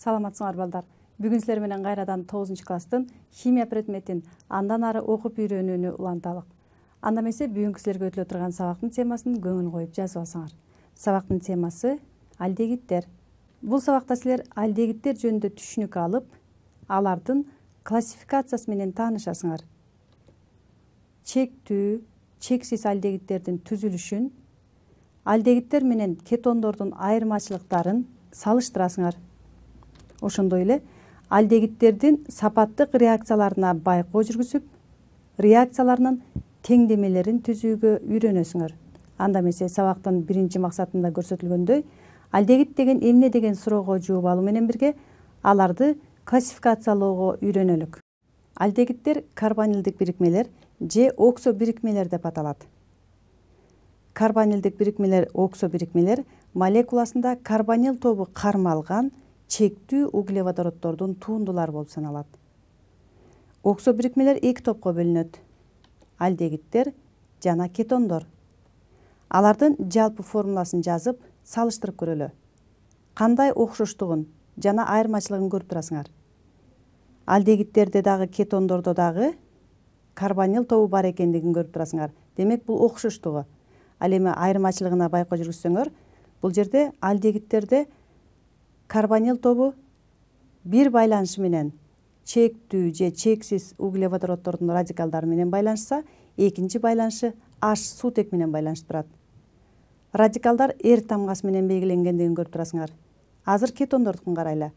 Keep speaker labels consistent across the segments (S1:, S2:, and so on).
S1: саламатсыңар балдар бүгүн силер менен кайрадан тогузунчу класстын химия предметин андан ары окуп үйрөнүүнү уланталык анда эмесе бүгүнкү силерге өтүлө турган сабактын темасын көңүл коюп жазып алсаңар сабактын темасы альдегидтер бул сабакта силер альдегидтер жөнүндө түшүнүк алып алардын классификациясы менен таанышасыңар чектүү чексиз альдегидтердин түзүлүшүн альдегидтер менен кетондордун айырмачылыктарын салыштырасыңар ошондой эле алдегиттердин сапаттык реакцияларына байкоо жүргүзүп реакцияларынын теңдемелерин түзүүгө үйрөнөсүңөр анда эмесе сабактын биринчи максатында көрсөтүлгөндөй алдегит деген эмне деген суроого жооп алуу менен бирге аларды классификациялоого үйрөнөлүк альдегидтер карбонилдик бирикмелер же оксо бирикмелер деп аталат карбонилдик бирикмелер оксо бирикмелер молекуласында карбонил тобу кармалган чектүү углеводороддордун туундулары болуп саналат оксо бирикмелер эки топко бөлүнөт альдегидтер жана кетондор алардын жалпы формуласын жазып салыштырып көрөлү кандай окшоштугун жана айырмачылыгын көрүп турасыңар альдегидтерде дагы кетондордо дагы карбонил тобу бар экендигин көрүп турасыңар демек бул окшоштугу ал эми айырмачылыгына байкоо жүргүзсөңөр бул жерде альдегидтерде карбонил тобу бир байланышы менен чектүү же чексиз углеводороддордун радикалдары менен байланышса экинчи байланышы аш сутек менен байланышып турат радикалдар эр тамгасы менен белгиленгендигин көрүп турасыңар азыр кетондордукун карайлы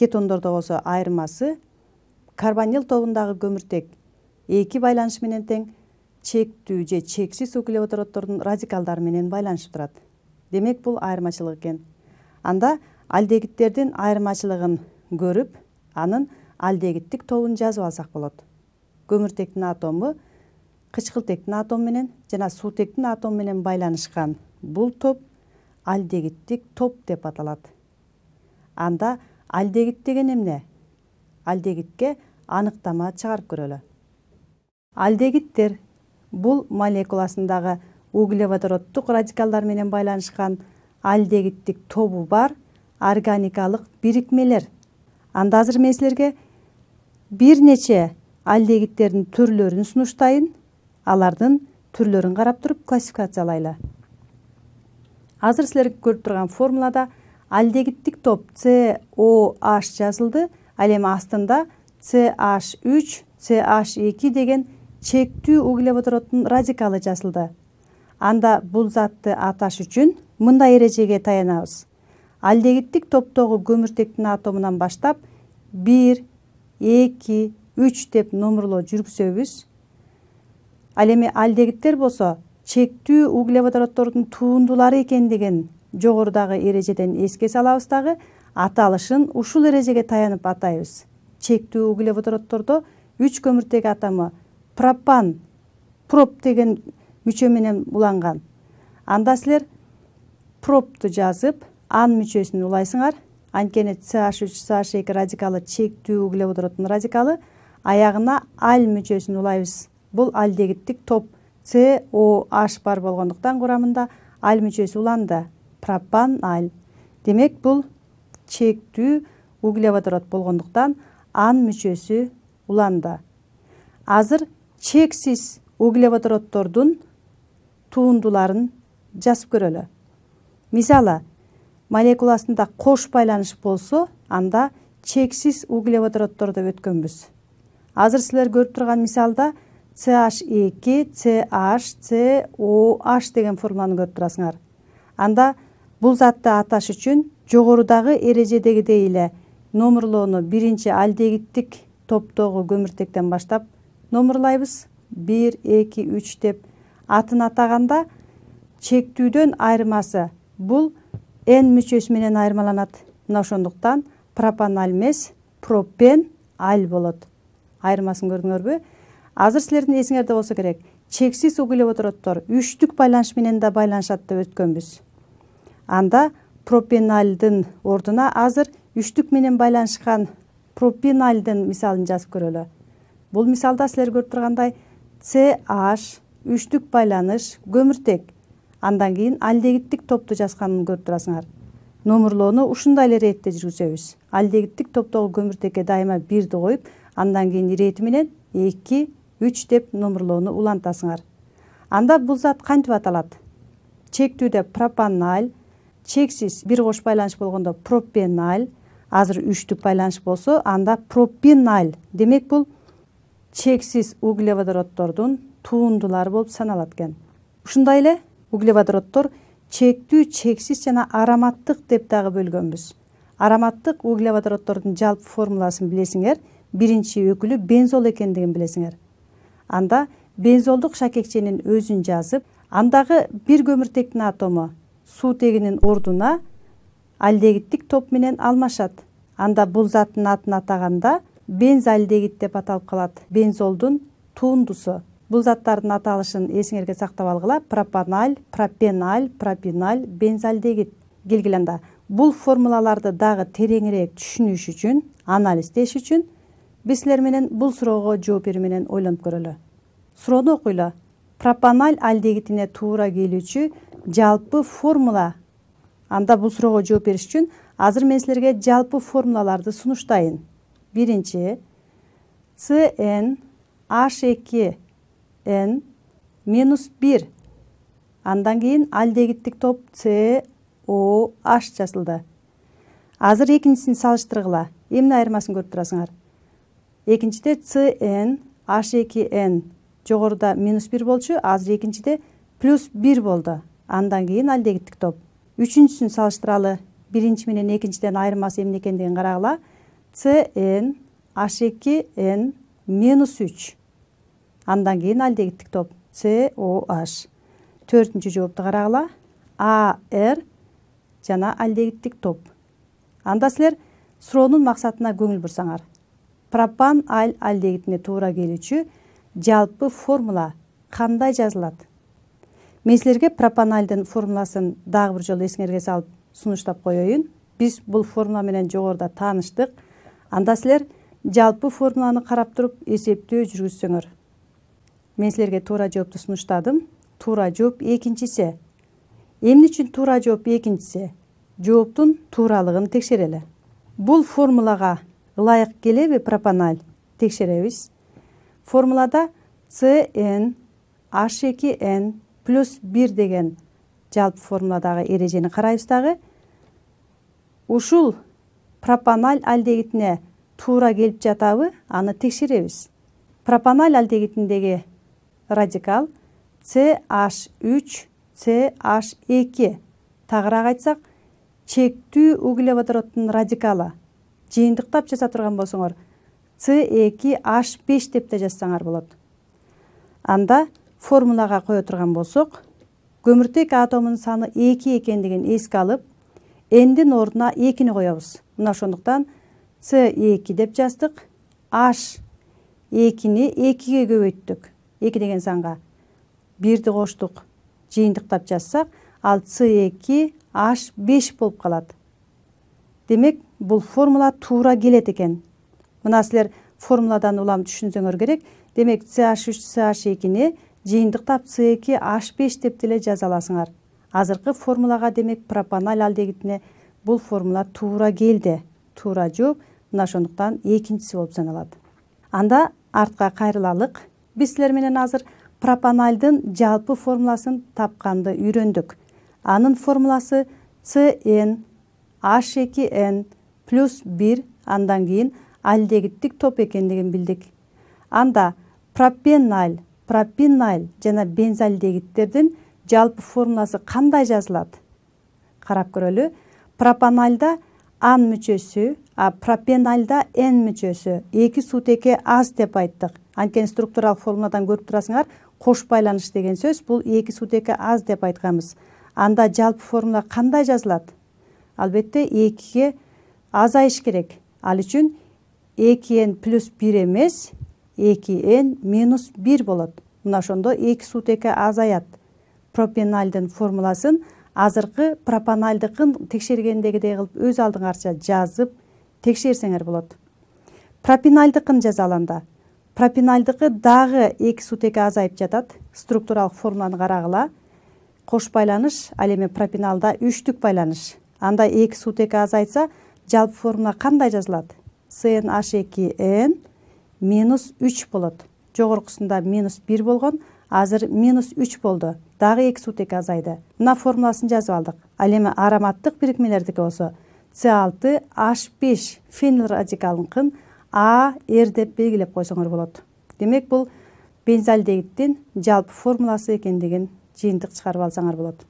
S1: кетондордо болсо айырмасы карбонил тобундагы көмүртек эки байланыш менен тең чектүү же чексиз углеводороддордун радикалдары менен байланышып турат демек бул айырмачылык экен анда алдегиттердин айырмачылыгын көрүп анын алдегиттик тобун жазып алсак болот көмүртектин атому кычкылтектин атому менен жана суутектин атому менен байланышкан бул топ алдегиттик топ деп аталат анда алдегит деген эмне алдегитке аныктама чыгарып көрөлү алдегиттер бул молекуласындагы углеводороддук радикалдар менен байланышкан алдегиттик тобу бар органикалык бирикмелер анда азыр мен силерге бир нече альдегидтердин түрлөрүн сунуштайын алардын түрлөрүн карап туруп классификациялайлы азыр силер көрүп турган формулада альдегидтик топ аш жазылды ал эми астында CH3 CH2 деген чектүү углеводороддун радикалы жазылды анда бул затты аташ үчүн мындай эрежеге таянабыз алдегиттик топтогу көмүртектин атомунан баштап бир эки үч деп номерлоо жүргүзөбүз ал эми алдегиттер болсо чектүү углеводороддордун туундулары деген жогорудагы эрежеден эске салабыз дагы аталышын ушул эрежеге таянып атайбыз чектүү углеводороддордо үч көмүртек атомы пропан проп деген мүчө менен уланган анда силер пропту жазып ан мүчөсүн улайсыңар анткени ch үч ch эки радикалы чектүү углеводороддун радикалы аягына аль мүчөсүн улайбыз бул альдегиттик топ coh бар болгондуктан курамында аль мүчөсү уланды пропан аль демек бул чектүү углеводород болгондуктан ан мүчөсү уланды азыр чексиз углеводороддордун туундуларын жазып көрөлү мисалы молекуласында кош байланыш болсо анда чексиз деп өткөнбүз азыр силер көрүп турган мисалда ch эки ch coh деген формуланы көрүп турасыңар анда бул затты аташ үчүн жогорудагы эрежедегидей эле номерлоону биринчи альдегидтик топтогу көмүртектен баштап номерлайбыз бир эки үч деп атын атаганда чектүүдөн айырмасы бул н мүчөсү менен айырмаланат мына ошондуктан пропаналь эмес пропен аль болот айырмасын көрдүңөрбү азыр силердин эсиңерде болсо керек чексиз углеводороддор үчтүк байланыш менен да байланышат деп өткөнбүз анда пропеналдын ордуна азыр үчтүк менен байланышкан пропенальдын мисалын жазып көрөлү бул мисалда силер көрүп тургандай ch үчтүк байланыш көмүртек андан кийин алдегиттик топту жазганын көрүп турасыңар номурлоону ушундай эле ирээтте жүргүзөбүз алдегиттик топтогу көмүртекке дайыма бирди коюп андан кийин ирээти менен эки үч деп номурлоону улантасыңар анда бул зат кантип аталат чектүүдө пропаналь чексиз бир кош байланыш болгондо пропеналь азыр үчтүк байланыш болсо анда пропиналь демек бул чексиз углеводороддордун туундулары болуп саналат экен ушундай эле углеводородтор чектүү чексиз жана ароматтык деп дагы бөлгөнбүз ароматтык углеводородтордун жалпы формуласын билесиңер биринчи өкүлү бензол экендигин билесиңер анда бензолдук шакекченин өзүн жазып андагы бир көмүртектин атому суутегинин ордуна альдегиттик топ менен алмашат анда бул заттын атын атаганда бензальдегит деп аталып калат бензолдун туундусу бұл заттардың аталышын эсиңерге сактап алгыла пропаналь пропеналь пропиналь бензальдегид анда бұл формулаларды дағы тереңірек түшүнүш үчүн анализдеш үчүн үшін, менен бұл суроого жооп берүү менен ойлонуп көрөлү суроону окуйлу пропаналь альдегитине туура келүүчү жалпы формула анда бул суроого жооп бериш үчүн азыр мен силерге жалпы формулаларды сунуштайын биринчи cn h эки n минус 1 андан кейін, альдегидтик топ c o h жазылды азыр екіншісін салыштыргыла емін айырмасын көрүп Екіншіде c n h2n жогоруда минус 1 болчу азыр екіншіде плюс 1 болды. андан кейін, альдегидтик топ үчүнчүсүн салыштыралы бірінші менен екіншіден айырмасы эмне қарағыла. c n h2n минус андан кейін альдегиттік топ с о жоғыпты төртүнчү жоопту карагыла а р жана альдегидтик топ анда силер суроонун максатына көңүл бурсаңар пропан аль альдегидине туура келүүчү жалпы формула қандай жазылат мен силерге пропанальдын формуласын дагы бир жолу эсиңерге салып сунуштап коеюн Біз бұл формула менен жогоруда тааныштык анда силер жалпы формуланы карап туруп эсептөө жүргүзсөңөр мен силерге туура жоопту сунуштадым туура жооп экинчиси эмне үчүн туура жооп экинчиси жооптун тууралыгын текшерели бул формулага ылайык келеби пропаналь текшеребиз формулада cn h эки n плюс бир деген жалпы формуладагы эрежени карайбыз дагы ушул пропаналь алдегитине туура келип жатабы аны текшеребиз пропаналь алдегитиндеги радикал с ш үч c ш эки тагыраак айтсак чектүү углеводороддун радикалы жыйынтыктап жаза турган болсоңор c эки h беш деп да жазсаңар болот анда формулага кое турган болсок көмүртек атомунун саны эки экендигин эске алып ндин ордуна экини коебуз мына ошондуктан c эки деп жаздык h экини экиге көбөйттүк 2 деген санға 1-ді қоштық жиындықтап жасақ, ал C2, H5 болып қалады. Демек, бұл формула туыра келет екен. Мұна сілер формуладан олам түшінзің керек. Демек, CH3, CH2-не жиындықтап C2, H5 деп жазаласыңар. Азырқы формулаға демек, пропанал әлдегітіне бұл формула туыра келді. Туыра жоқ, мұна шонықтан екіншісі болып саналады. Анда артқа қайрылалық биз силер менен азыр пропанальдын жалпы формуласын тапканды үйрөндүк анын формуласы cn h 2 n плюс бир андан кийин альдегидтик топ экендигин билдик анда пропеналь пропиналь жана бензальдегиттердин жалпы формуласы кандай жазылат карап көрөлү пропанальда ан мүчөсү а пропенальда н мүчөсү эки сутеке аз деп айттык анткени структуралык формуладан көрүп турасыңар кош байланыш деген сөз бул эки сутеки аз деп айтканбыз анда жалпы формула кандай жазылат албетте экиге азайыш керек ал үчүн эки н плюс бир эмес эки н минус бир болот мына ошондо эки сутеке азаят пропеналдын формуласын азыркы пропанальдыкын текшергендегидей кылып өз алдыңарча жазып текшерсеңер болот пропеналдыкын жазалы анда Пропинальдығы дагы эки сутекі азайып жатат структуралык формуланы карагыла кош байланыш ал эми пропиналда үчтүк байланыш анда эки сутекі азайтса жалпы формула кандай жазылат H2N минус үч болот жогоркусунда минус бир болгон азыр минус үч болду дагы эки сутекі азайды мына формуласын жазып алдык ал эми ароматтык бирикмелердики болсо с алты h беш фенил а р деп белгилеп койсоңор болот демек бул бензальдегидтин жалпы формуласы экен деген жыйынтык чыгарып алсаңар болот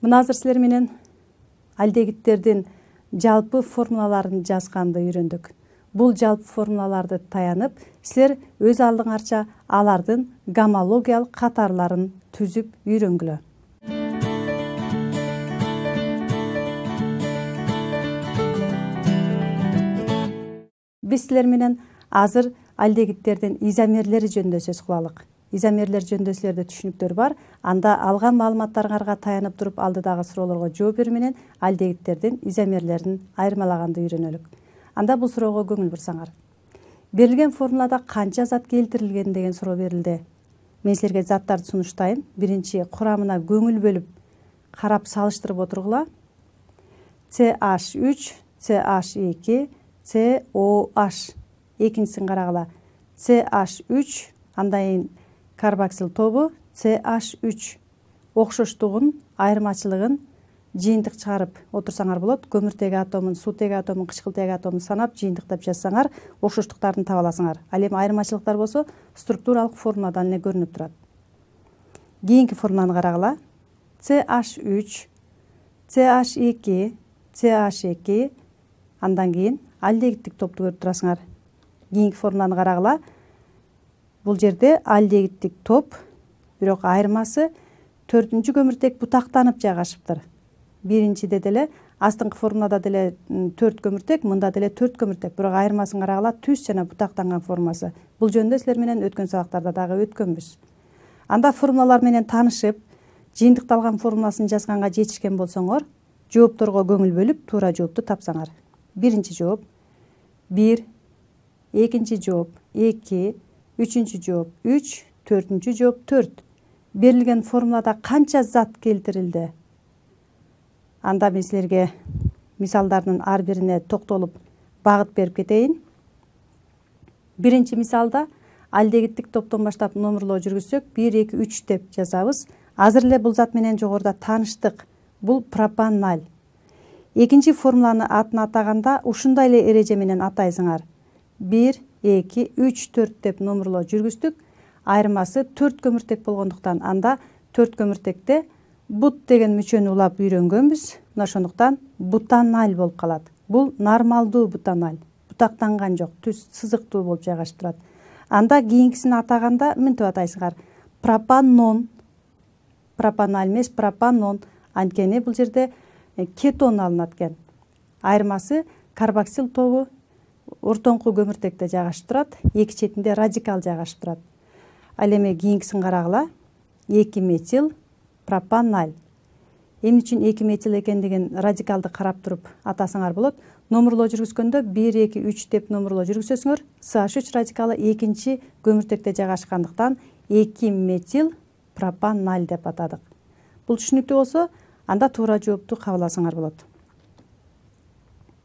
S1: мына азыр силер менен альдегидтердин жалпы формулаларын жазганды үйрөндүк бул жалпы формулаларды таянып силер өз алдыңарча алардын гомологиялык катарларын түзүп үйрөнгүлө биз менен азыр алдегиттердин изомерлери жөнүндө сөз кылалык изомерлер жөнүндө силерде түшүнүктөр бар анда алган маалыматтарыңарга таянып туруп алдыдагы суроолорго жооп берүү менен алдегиттердин изомерлерин айырмалаганды үйрөнөлүк анда бул суроого көңүл бурсаңар берилген формулада канча зат келтирилген деген суроо берилди мен силерге заттарды сунуштайм биринчи курамына көңүл бөлүп карап салыштырып отургула ch үч ch эки с о ш экинчисин карагыла c ш үч андан кийин карбоксил тобу c ш үч окшоштугун айырмачылыгын жыйынтык чыгарып отурсаңар болот көмүртегки атомун суутег атомун кычкыл теги атомун санап жыйынтыктап жазсаңар окшоштуктарын таба аласыңар ал эми айырмачылыктар болсо структуралык формуладан эле көрүнүп турат кийинки формуланы карагыла c ш үч c ш эки c ш эки андан кийин альдегиттик топту көрүп турасыңар кийинки формуланы карагыла бул жерде альдегиттик топ бирок айырмасы төртүнчү көмүртек бутактанып жайгашыптыр биринчиде деле астыңкы формулада деле төрт көмүртек мында деле төрт көмүртек бирок айырмасын карагыла түз жана бутактанган формасы бул жөнүндө силер менен өткөн сабактарда дагы өткөнбүз анда формулалар менен таанышып жыйынтыкталган формуласын жазганга жетишкен болсоңор жоопторго көңүл бөлүп туура жоопту тапсаңар биринчи жооп бир экинчи жооп эки үчүнчү жооп үч төртүнчү жооп төрт берилген формулада канча зат келтирилди анда мен силерге мисалдардын ар бирине токтолуп багыт берип кетейин биринчи мисалда алдегиттик топтон баштап номерлоо жүргүзсөк бир эки үч деп жазабыз азыр эле бул зат менен жогоруда тааныштык бул пропаналь экинчи формуланы атын атаганда ушундай эле эреже менен атайсыңар бир эки үч төрт деп номерлоо жүргүздүк айырмасы төрт көмүртек болгондуктан анда төрт көмүртекте бут деген мүчөнү улап үйрөнгөнбүз мына ошондуктан бутаналь болуп калат бул нормалдуу бутаналь бутактанган жок түз сызыктуу болуп жайгашып турат анда кийинкисин атаганда мынтип атайсыңар пропанон пропаналь эмес пропанон анткени бул жерде Э, кетон алынат экен айырмасы карбоксил тобу ортоңку көмүртекте жайгашып турат эки четинде радикал жайгашып турат ал эми кийинкисин карагыла эки метил пропаналь эмне үчүн эки метил экендигин радикалды карап туруп атасаңар болот номурлоо жүргүзгөндө бир эки үч деп номурлоо жүргүзөсүңөр с үч радикалы экинчи көмүртекте жайгашкандыктан эки метил пропаналь деп атадык бул түшүнүктүү болсо анда туура жоопту кабыл алсаңар болот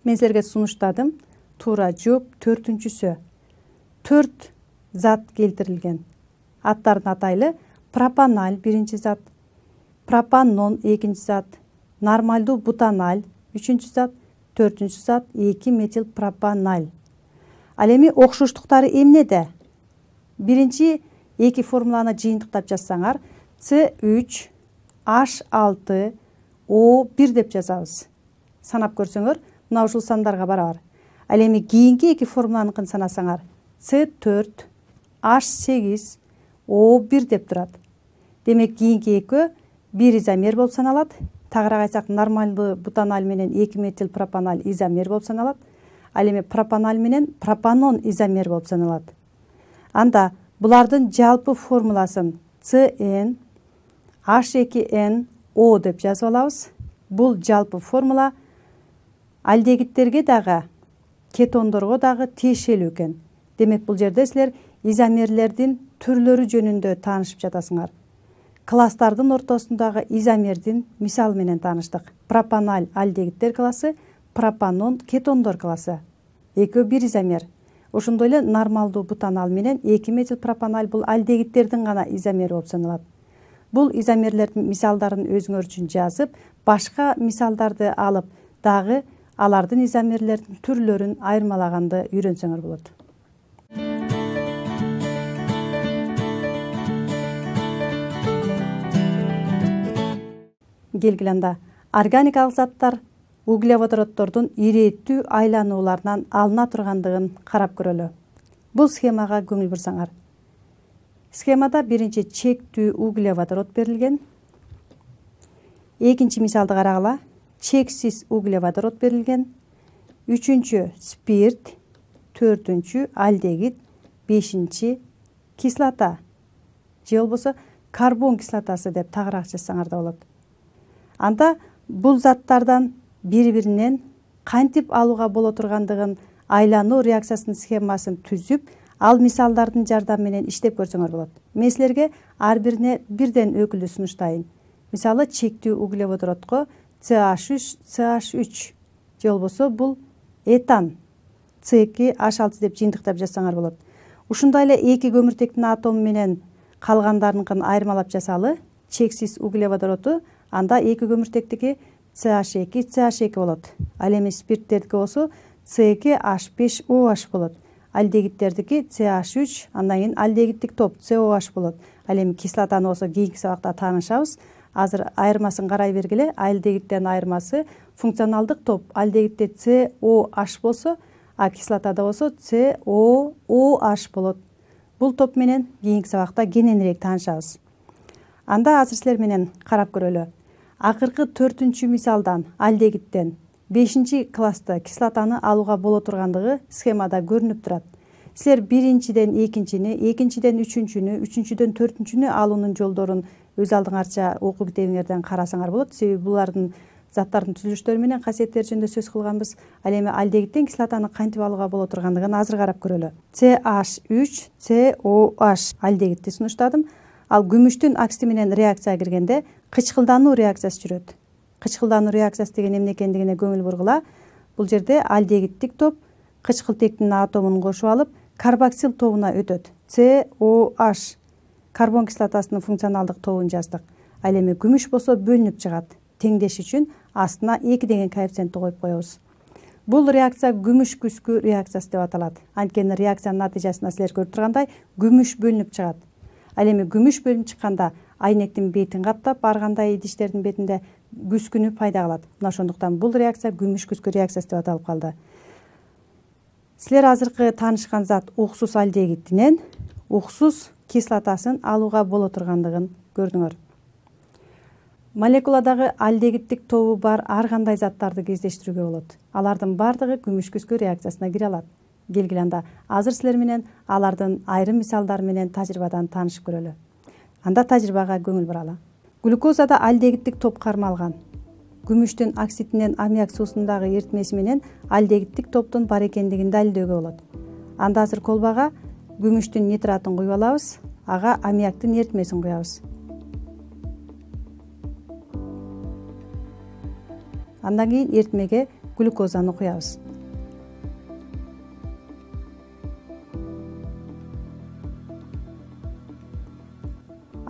S1: мен силерге сунуштадым туура жооп төртүнчүсү төрт зат келтирилген аттарын атайлы пропаналь биринчи зат пропанон экинчи зат нормальдуу бутаналь үчүнчү зат төртүнчү зат эки метил пропаналь ал эми окшоштуктары эмнеде биринчи эки формуланы жыйынтыктап жазсаңар с үч h алты о бир деп жазабыз санап көрсөңөр мына ушул сандарга барабар ал эми кийинки эки формуланыкын санасаңар с төрт аш сегиз о бир деп турат демек кийинки экөө бир изомер болуп саналат тагыраак айтсак нормальдуу бутаналь менен эки метил пропаналь изомер болуп саналат ал эми пропаналь менен пропанон изомер болуп саналат анда булардын жалпы формуласын цн н аш эки н о деп жазып алабыз бұл жалпы формула альдегидтерге дағы кетондорго дагы тиешелүү экен демек бул жерде силер изомерлердин түрлөрү жөнүндө таанышып жатасыңар класстардын ортосундагы изомердин мисалы менен тааныштык пропаналь альдегидтер классы пропанон кетондор классы экөө бир изомер ошондой эле нормалдуу бутанал менен эки метил пропаналь бул альдегидтердин гана изомери болуп саналат Бұл изомерлердің мисалдарын өзүңөр үшін жазып башка мисалдарды алып дағы алардын изомерлердин түрлөрүн айырмалағанды үйрөнсөңөр болот келгиле анда органикалык заттар углеводородтордун ирээттүү айланууларынан алына тургандыгын карап көрөлү бул схемага көңүл бурсаңар схемада биринчи чектүү углеводород берилген экинчи мисалды карагыла чексиз углеводород берилген үчүнчү спирт төртүнчү альдегид бешинчи кислота же болбосо карбон кислотасы деп тагыраак жазсаңар да болот анда бул заттардан бири биринен кантип алууга боло тургандыгын айлануу реакциясынын схемасын түзүп ал мисалдардын жардамы менен иштеп көрсөңөр болот мен силерге ар бирине бирден өкүлдү сунуштайын мисалы чектүү углеводородко ch үч ch үч же болбосо бул этан с эки h алты деп жыйынтыктап жазсаңар болот ушундай эле эки көмүртектин атому менен калгандардыкын айырмалап жасалы чексиз углеводороду анда эки көмүртектики ch эки ch эки болот ал эми спирттердики болсо c эки h беш oh болот альдегидтердики ch 3 андан кийин альдегидтик топ coh болот ал эми кислотаны болсо кийинки сабакта таанышабыз азыр айырмасын карай бергиле альдегидден айырмасы функционалдык топ альдегидде coh болсо а кислотада болсо cooh болот бул топ менен кийинки сабакта кененирээк таанышабыз анда азыр силер менен карап көрөлү акыркы төртүнчү мисалдан альдегидтен бешинчи класста кислотаны алууга боло тургандыгы схемада көрүнүп турат силер биринчиден экинчини экинчиден үчүнчүнү үчүнчүдөн төртүнчүнү алуунун жолдорун өз алдыңарча окуу китебиңерден карасаңар болот себеби булардын заттардын түзүлүштөрү менен касиеттери жөнүндө сөз кылганбыз ал эми алдегиден кислотаны кантип алууга боло тургандыгын азыр карап көрөлү ch үч coh алдегитти сунуштадым ал күмүштүн оксиди менен реакцияга киргенде кычкылдануу реакциясы жүрөт кычкылдануу реакциясы деген эмне экендигине көңүл бургула бул жерде альдегидтик топ кычкыл тектин атомун кошуп алып карбоксил тобуна өтөт coh карбон кислотасынын функционалдык тобун жаздык ал эми күмүш болсо бөлүнүп чыгат теңдеш үчүн астына эки деген коэффициентти коюп коебуз бул реакция күмүш күскү реакциясы деп аталат анткени реакциянын натыйжасында силер көрүп тургандай күмүш бөлүнүп чыгат ал эми күмүш бөлүнүп чыкканда айнектин бетин каптап ар кандай идиштердин бетинде күскүнү пайда кылат мына ошондуктан бул реакция күмүш күскү реакциясы деп аталып калды силер азыркы таанышкан зат уксус альдегидинен уксус кислотасын алууга боло тургандыгын көрдүңөр молекуладагы альдегидтик тобу бар ар кандай заттарды кездештирүүгө болот алардын баардыгы күмүш күскү реакциясына кире алат келгиле анда азыр силер менен алардын айрым мисалдары менен тажрыйбадан таанышып көрөлү анда тажрыйбага көңүл буралы глюкозада альдегидтік топ қармалған. күмүштүн оксидинен аммиак суусундагы эритмеси менен топтың топтун бар экендигин далилдөөгө болот анда азыр колбага күмүштүн нитратын куюп алабыз ага аммиактын эритмесин куябыз андан кийин эритмеге глюкозаны куябыз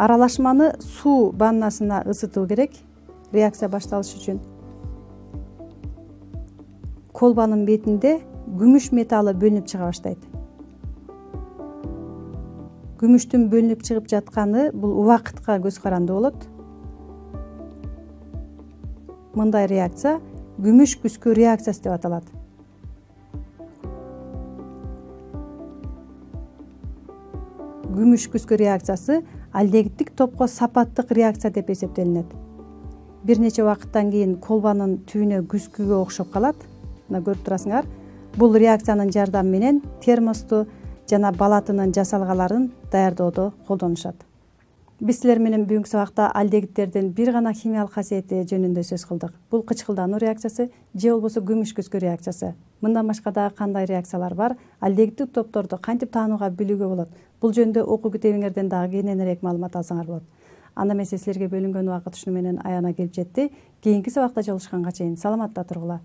S1: аралашманы суу ваннасына ысытуу керек реакция башталыш үчүн колбанын бетинде күмүш металлы бөлүнүп чыга баштайт күмүштүн бөлүнүп чыгып жатканы бул убакытка көз каранды болот мындай реакция күмүш күзгү реакциясы деп аталат күмүш күзгү реакциясы альдегиттик топко сапаттык реакция деп эсептелинет бир нече убакыттан кийин колбанын түбүнө күзгүгө окшоп калат мына көрүп турасыңар бул реакциянын жардамы менен термосту жана балатынын жасалгаларын даярдоодо колдонушат биз силер менен бүгүнкү сабакта альдегидтердин бир гана химиялык касиети жөнүндө сөз кылдык бул кычкылдануу реакциясы же болбосо күмүш күзгү реакциясы мындан башка дагы кандай реакциялар бар альдегидтик топторду кантип таанууга билүүгө болот бул жөнүндө окуу китебиңерден дагы кененирээк маалымат алсаңар болот анда эмесе силерге бөлүнгөн убакыт ушуну менен аягына келип жетти кийинки сабакта жолугушканга чейин саламатта тургула